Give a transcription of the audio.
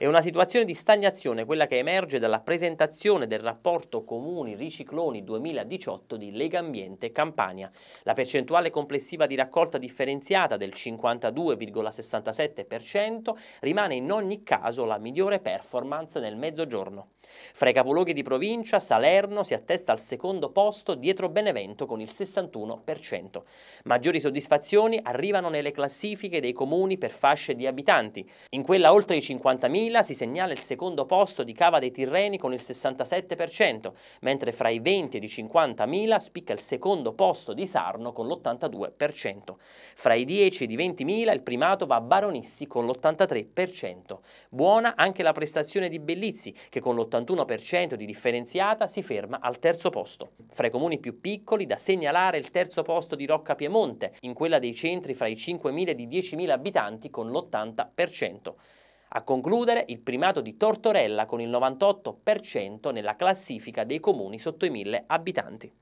È una situazione di stagnazione quella che emerge dalla presentazione del rapporto Comuni-Ricicloni 2018 di Lega Ambiente Campania. La percentuale complessiva di raccolta differenziata del 52,67% rimane in ogni caso la migliore performance nel mezzogiorno. Fra i capoluoghi di provincia, Salerno si attesta al secondo posto dietro Benevento con il 61%. Maggiori soddisfazioni arrivano nelle classifiche dei comuni per fasce di abitanti. In quella oltre i 50.000 si segnala il secondo posto di Cava dei Tirreni con il 67%, mentre fra i 20 e i 50.000 spicca il secondo posto di Sarno con l'82%. Fra i 10 e i 20.000 il primato va a Baronissi con l'83%. Buona anche la prestazione di Bellizzi che con l'83% 81% di differenziata si ferma al terzo posto. Fra i comuni più piccoli da segnalare il terzo posto di Rocca Piemonte, in quella dei centri fra i 5.000 e i 10.000 abitanti con l'80%. A concludere il primato di Tortorella con il 98% nella classifica dei comuni sotto i 1.000 abitanti.